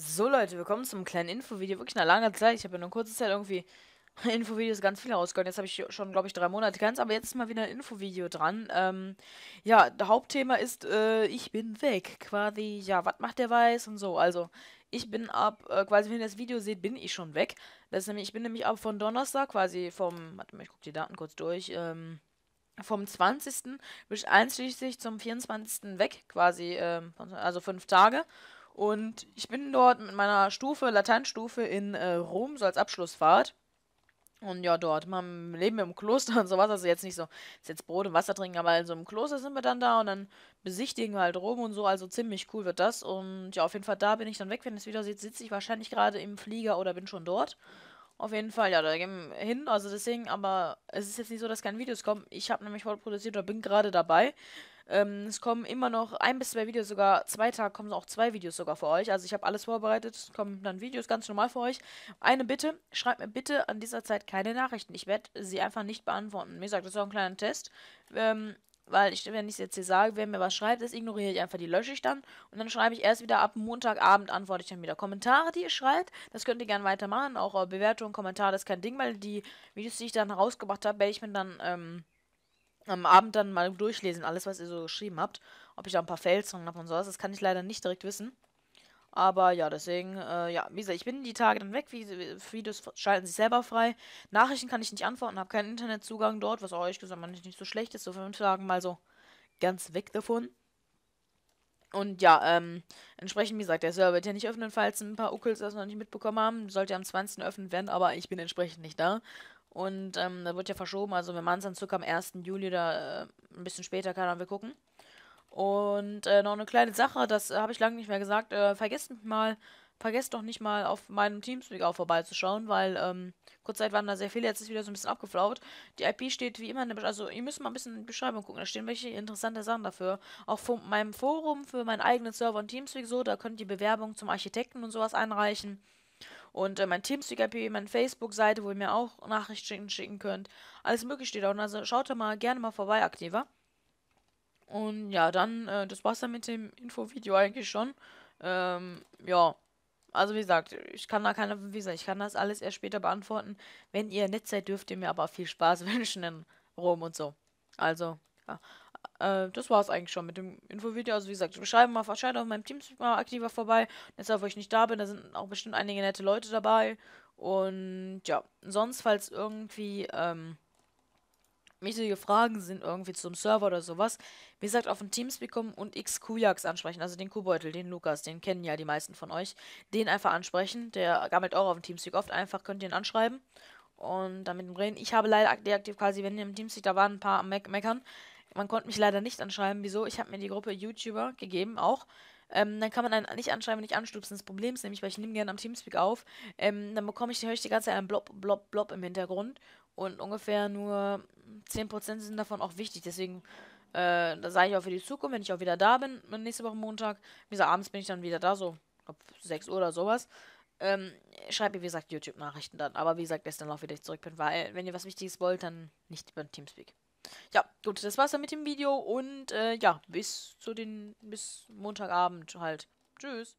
So Leute, willkommen zum kleinen Infovideo. Wirklich nach langer Zeit. Ich habe in einer kurzen Zeit irgendwie Infovideos ganz viele rausgehört. Jetzt habe ich schon, glaube ich, drei Monate ganz, aber jetzt ist mal wieder ein Infovideo dran. Ähm, ja, Hauptthema ist, äh, ich bin weg. Quasi, ja, was macht der weiß und so. Also, ich bin ab, äh, quasi, wenn ihr das Video seht, bin ich schon weg. Das nämlich, ich bin nämlich ab von Donnerstag, quasi vom, warte mal, ich gucke die Daten kurz durch, ähm, vom 20. bis einschließlich zum 24. weg, quasi, ähm, also fünf Tage. Und ich bin dort mit meiner Stufe, Lateinstufe in äh, Rom, so als Abschlussfahrt. Und ja, dort man, leben wir im Kloster und sowas. Also jetzt nicht so, ist jetzt Brot und Wasser trinken, aber in so einem Kloster sind wir dann da und dann besichtigen wir halt Rom und so. Also ziemlich cool wird das. Und ja, auf jeden Fall da bin ich dann weg. Wenn es wieder sieht, sitze ich wahrscheinlich gerade im Flieger oder bin schon dort. Auf jeden Fall, ja, da gehen wir hin. Also deswegen, aber es ist jetzt nicht so, dass keine Videos kommen. Ich habe nämlich voll produziert oder bin gerade dabei. Ähm, es kommen immer noch ein bis zwei Videos sogar, zwei Tage kommen auch zwei Videos sogar für euch. Also ich habe alles vorbereitet, es kommen dann Videos ganz normal für euch. Eine Bitte, schreibt mir bitte an dieser Zeit keine Nachrichten. Ich werde sie einfach nicht beantworten. Wie gesagt, das ist auch ein kleiner Test. Ähm, weil ich, wenn ich es jetzt hier sage, wer mir was schreibt, das ignoriere ich einfach, die lösche ich dann und dann schreibe ich erst wieder ab Montagabend, antworte ich dann wieder. Kommentare, die ihr schreibt, das könnt ihr gerne weitermachen, auch äh, Bewertungen, Kommentare, das ist kein Ding, weil die Videos, die ich dann rausgebracht habe, werde ich mir dann, ähm, am Abend dann mal durchlesen, alles, was ihr so geschrieben habt. Ob ich da ein paar Fälschungen habe und sowas, das kann ich leider nicht direkt wissen. Aber ja, deswegen, äh, ja, wie gesagt, ich bin die Tage dann weg. Videos schalten sich selber frei. Nachrichten kann ich nicht antworten, habe keinen Internetzugang dort, was auch ehrlich gesagt manchmal nicht so schlecht ist. So fünf Tagen mal so ganz weg davon. Und ja, ähm, entsprechend, wie gesagt, der Server wird ja nicht öffnen, falls ein paar Uckels das noch nicht mitbekommen haben. Sollte am 20. öffnen werden, aber ich bin entsprechend nicht da. Und ähm, da wird ja verschoben. Also wir machen es dann circa am 1. Juli oder äh, ein bisschen später, keine Ahnung, wir gucken. Und äh, noch eine kleine Sache, das äh, habe ich lange nicht mehr gesagt. Äh, vergesst mal, vergesst doch nicht mal auf meinem Teamspeak auch vorbeizuschauen, weil ähm, Zeit waren da sehr viele, jetzt ist wieder so ein bisschen abgeflaut. Die IP steht wie immer in der Beschreibung. also ihr müsst mal ein bisschen in die Beschreibung gucken, da stehen welche interessante Sachen dafür. Auch von meinem Forum, für meinen eigenen Server und Teamspeak so, da könnt ihr Bewerbungen zum Architekten und sowas einreichen. Und äh, mein Teamspeak-IP, meine Facebook-Seite, wo ihr mir auch Nachrichten schicken könnt. Alles mögliche steht auch. Also schaut da mal gerne mal vorbei, aktiver. Und ja, dann, äh, das war's dann mit dem Infovideo eigentlich schon. Ähm, ja. Also wie gesagt, ich kann da keine, wie gesagt, ich kann das alles erst später beantworten. Wenn ihr nett seid, dürft ihr mir aber viel Spaß wünschen in Rom und so. Also, ja. Äh, das war es eigentlich schon mit dem Infovideo. Also wie gesagt, schreibt mal, wahrscheinlich auf meinem Team mal aktiver vorbei. Deshalb, wo ich nicht da bin, da sind auch bestimmt einige nette Leute dabei. Und ja, sonst, falls irgendwie ähm, wichtige Fragen sind, irgendwie zum Server oder sowas, wie gesagt, auf den Teamspeak kommen und X Kujaks ansprechen, also den Kuhbeutel, den Lukas, den kennen ja die meisten von euch. Den einfach ansprechen, der gammelt auch auf dem Teamspeak oft, einfach könnt ihr ihn anschreiben und damit reden. Ich habe leider deaktiv quasi, wenn ihr im Teamspeak, da waren ein paar am meckern, man konnte mich leider nicht anschreiben. Wieso? Ich habe mir die Gruppe YouTuber gegeben, auch. Ähm, dann kann man einen nicht anschreiben, nicht anstupsen. Das Problem ist nämlich, weil ich nehme gerne am Teamspeak auf, ähm, dann bekomme ich, höre ich die ganze Zeit einen Blob, Blob, Blob im Hintergrund und ungefähr nur 10% sind davon auch wichtig. Deswegen, äh, da sage ich auch für die Zukunft, wenn ich auch wieder da bin, nächste Woche Montag, wie gesagt, abends bin ich dann wieder da, so, ab 6 Uhr oder sowas. Ähm, schreibt mir, wie gesagt, YouTube-Nachrichten dann. Aber wie gesagt, erst dann auch wieder ich zurück bin, weil, wenn ihr was Wichtiges wollt, dann nicht über den Teamspeak. Ja, gut, das war's dann mit dem Video und äh, ja, bis zu den bis Montagabend halt. Tschüss.